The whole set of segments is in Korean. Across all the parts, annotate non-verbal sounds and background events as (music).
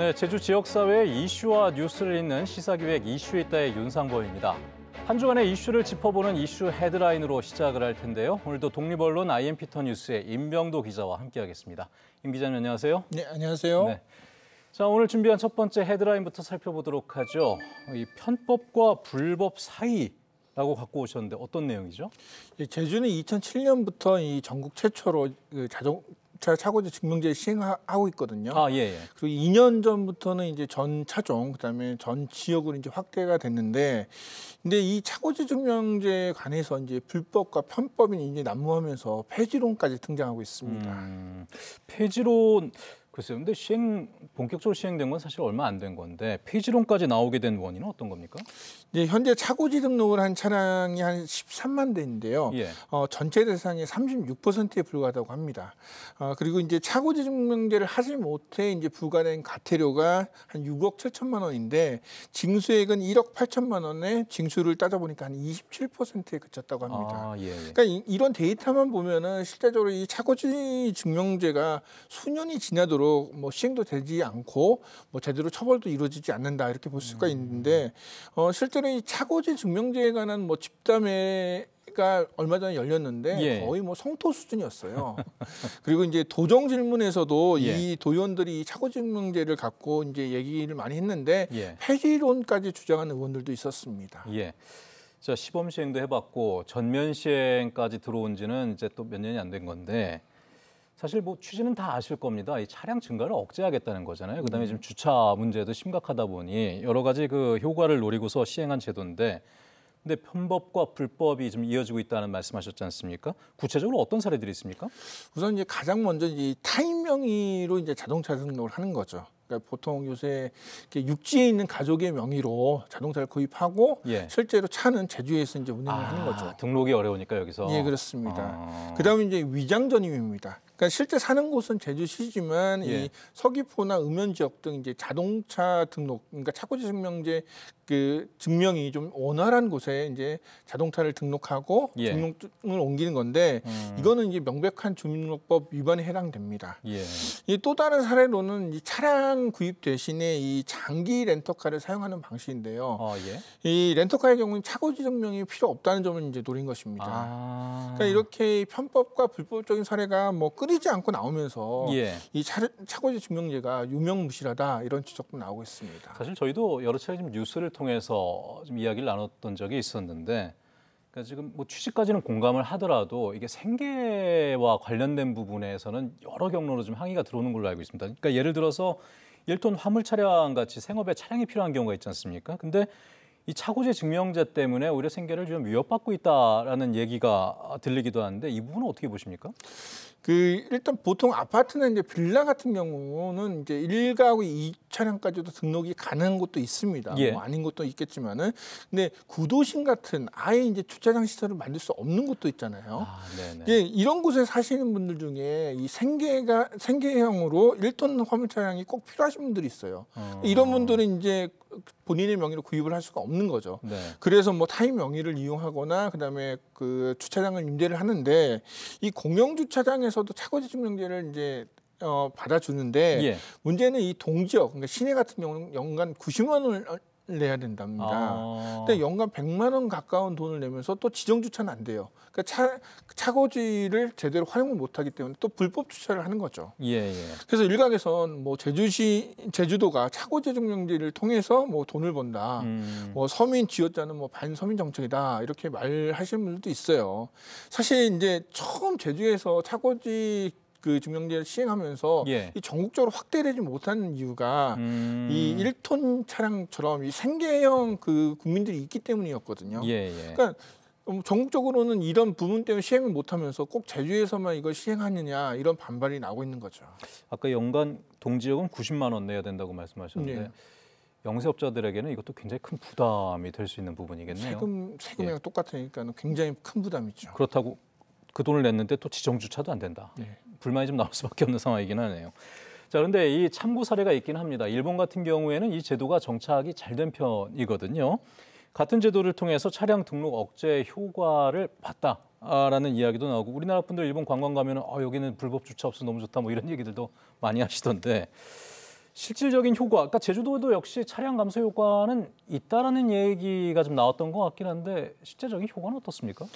네, 제주 지역사회의 이슈와 뉴스를 잇는 시사기획 이슈 있다의 윤상보입니다. 한 주간의 이슈를 짚어보는 이슈 헤드라인으로 시작을 할 텐데요. 오늘도 독립언론 i m 피턴 뉴스의 임병도 기자와 함께하겠습니다. 임 기자님 안녕하세요. 네, 안녕하세요. 네. 자, 오늘 준비한 첫 번째 헤드라인부터 살펴보도록 하죠. 이 편법과 불법 사이 라고 갖고 오셨는데 어떤 내용이죠? 예, 제주는 2007년부터 이 전국 최초로 그 자동 차차고지 증명제 시행하고 있거든요. 아, 예, 예. 그리고 2년 전부터는 이제 전 차종 그다음에 전 지역으로 이제 확대가 됐는데 근데 이차고지 증명제에 관해서 이제 불법과 편법이 이제 난무하면서 폐지론까지 등장하고 있습니다. 음, 폐지론 글쎄요. 근데 시행 본격적으로 시행된 건 사실 얼마 안 된 건데 폐지론까지 나오게 된 원인은 어떤 겁니까? 네, 현재 차고지 등록을 한 차량이 한 13만 대인데요. 예. 어, 전체 대상의 36%에 불과하다고 합니다. 어, 그리고 이제 차고지 증명제를 하지 못해 이제 부과된 과태료가 한 6억 7천만 원인데 징수액은 1억 8천만 원에 징수를 따져보니까 한 27%에 그쳤다고 합니다. 아, 예, 예. 그러니까 이, 이런 데이터만 보면은 실제적으로 이 차고지 증명제가 수년이 지나도록 제뭐 시행도 되지 않고 뭐 제대로 처벌도 이루어지지 않는다 이렇게 볼 수가 음. 있는데 어, 실제로 이 차고지 증명제에 관한 뭐 집담회 가 얼마 전에 열렸는데 예. 거의 뭐 성토 수준이었어요. (laughs) 그리고 이제 도정 질문에서도 예. 이 도의원들이 차고증명제를 갖고 이제 얘기를 많이 했는데 예. 폐지론까지 주장하는 의원들도 있었습니다. 예. 자 시범 시행도 해봤고 전면 시행까지 들어온 지는 이제 또 몇 년이 안 된 건데 사실 뭐 취지는 다 아실 겁니다. 이 차량 증가를 억제하겠다는 거잖아요. 그다음에 음. 지금 주차 문제도 심각하다 보니 여러 가지 그 효과를 노리고서 시행한 제도인데 근데 편법과 불법이 좀 이어지고 있다는 말씀하셨지 않습니까? 구체적으로 어떤 사례들이 있습니까? 우선 이제 가장 먼저 이 타인 명의로 이제 자동차 등록을 하는 거죠. 그러니까 보통 요새 육지에 있는 가족의 명의로 자동차를 구입하고 예. 실제로 차는 제주에서 이제 운행을 아, 하는 거죠. 등록이 어려우니까 여기서. 예, 그렇습니다. 아... 그다음에 이제 위장 전입입니다. 그러니까 실제 사는 곳은 제주시지만 예. 이 서귀포나 음면 지역 등 이제 자동차 등록 그러니까 차고지 증명제 그 증명이 좀 원활한 곳에 이제 자동차를 등록하고 예. 등록증을 옮기는 건데 음. 이거는 이제 명백한 주민등록법 위반에 해당됩니다. 예. 이또 다른 사례로는 이 차량 구입 대신에 이 장기 렌터카를 사용하는 방식인데요. 어, 예. 이 렌터카의 경우는 차고지 증명이 필요 없다는 점을 이제 노린 것입니다. 아. 그러니까 이렇게 편법과 불법적인 사례가 뭐 끊. 뿌리지 않고 나오면서 예. 이 차, 차고지 증명제가 유명무실하다 이런 지적도 나오고 있습니다. 사실 저희도 여러 차례 좀 뉴스를 통해서 좀 이야기를 나눴던 적이 있었는데 그러니까 지금 뭐 취지까지는 공감을 하더라도 이게 생계와 관련된 부분에서는 여러 경로로 좀 항의가 들어오는 걸로 알고 있습니다. 그러니까 예를 들어서 1톤 화물 차량 같이 생업에 차량이 필요한 경우가 있지 않습니까? 근데 이차고지 증명제 때문에 오히려 생계를 좀 위협받고 있다라는 얘기가 들리기도 하는데 이 부분은 어떻게 보십니까? 그 일단 보통 아파트나 이제 빌라 같은 경우는 이제 1가구 2차량까지도 등록이 가능한 곳도 있습니다. 예. 뭐 아닌 곳도 있겠지만은 근데 구도심 같은 아예 이제 주차장 시설을 만들 수 없는 곳도 있잖아요. 아, 예, 이런 곳에 사시는 분들 중에 이 생계가 생계형으로 1톤 화물 차량이 꼭 필요하신 분들이 있어요. 어. 이런 분들은 이제 본인의 명의로 구입을 할 수가 없는 거죠. 네. 그래서 뭐 타인 명의를 이용하거나 그다음에 그 주차장을 임대를 하는데 이 공영 주차장에서도 차고지 증명제를 이제 어, 받아주는데 예. 문제는 이 동지역, 그러니까 시내 같은 경우는 연간 90만 원을 내야 된답니다. 아. 근데 연간 100만 원 가까운 돈을 내면서 또 지정 주차는 안 돼요. 그러니까 차, 차고지를 제대로 활용을 못하기 때문에 또 불법 주차를 하는 거죠. 예, 예. 그래서 일각에선 뭐 제주시 제주도가 차고지 종령제를 통해서 뭐 돈을 번다. 음. 뭐 서민 지원자는 뭐 반서민 정책이다 이렇게 말하시는 분들도 있어요. 사실 이제 처음 제주에서 차고지 그 중량제를 시행하면서 예. 이 전국적으로 확대되지 못하는 이유가 음... 이 1톤 차량처럼 이 생계형 그 국민들이 있기 때문이었거든요. 예, 예. 그러니까 음, 전국적으로는 이런 부분 때문에 시행을 못하면서 꼭 제주에서만 이걸 시행하느냐 이런 반발이 나오고 있는 거죠. 아까 연간 동지역은 90만 원 내야 된다고 말씀하셨는데 네. 영세업자들에게는 이것도 굉장히 큰 부담이 될 수 있는 부분이겠네요. 세금 세금이랑 예. 똑같으니까 굉장히 큰 부담이죠. 그렇다고 그 돈을 냈는데 또 지정주차도 안 된다. 네. 불만이 좀 나올 수밖에 없는 상황이긴 하네요. 자, 그런데 이 참고 사례가 있긴 합니다. 일본 같은 경우에는 이 제도가 정착이 잘 된 편이거든요. 같은 제도를 통해서 차량 등록 억제 효과를 봤다라는 이야기도 나오고 우리나라 분들 일본 관광 가면 은 어, 여기는 불법 주차 없어 너무 좋다 뭐 이런 얘기들도 많이 하시던데 실질적인 효과, 아까 그러니까 제주도도 역시 차량 감소 효과는 있다라는 얘기가 좀 나왔던 것 같긴 한데 실제적인 효과는 어떻습니까?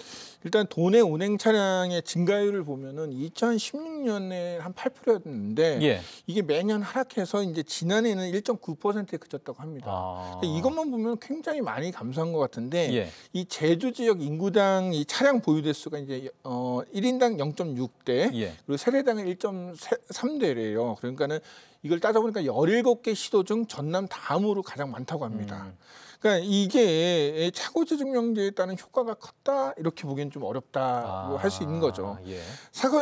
일단 도내 운행 차량의 증가율을 보면은 2016년에 한 8%였는데 예. 이게 매년 하락해서 이제 지난해는 1.9%에 그쳤다고 합니다. 아. 그러니까 이것만 보면 굉장히 많이 감소한 것 같은데 예. 이 제주 지역 인구당 이 차량 보유 대수가 이제 어 1인당 0.6대 예. 그리고 세대당 1.3대래요. 그러니까는 이걸 따져보니까 17개 시도 중 전남 다음으로 가장 많다고 합니다. 음. 그러니까 이게 차고지 증명제에 따른 효과가 컸다 이렇게 보기엔 좀 어렵다고 아, 할수 있는 거죠. 아, 예.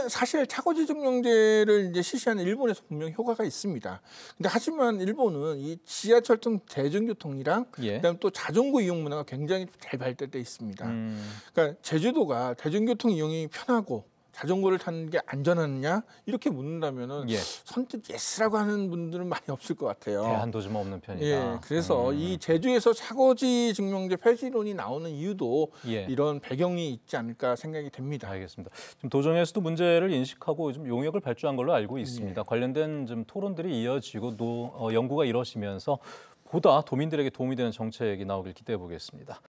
사실 차고지 증명제를 이제 실시한 일본에서 분명 효과가 있습니다. 근데 하지만 일본은 이 지하철 등 대중교통이랑 예. 그다음 또 자전거 이용 문화가 굉장히 잘 발달돼 있습니다. 음. 그러니까 제주도가 대중교통 이용이 편하고 자전거를 타는 게 안전하느냐 이렇게 묻는다면은 예. 선뜻 예스라고 하는 분들은 많이 없을 것 같아요. 대안도 좀 없는 편이다. 예, 그래서 음. 이 제주에서 사고지 증명제 폐지론이 나오는 이유도 예. 이런 배경이 있지 않을까 생각이 됩니다. 알겠습니다. 지금 도정에서도 문제를 인식하고 좀 용역을 발주한 걸로 알고 있습니다. 예. 관련된 좀 토론들이 이어지고 또 어, 연구가 이뤄지면서 보다 도민들에게 도움이 되는 정책이 나오길 기대해 보겠습니다.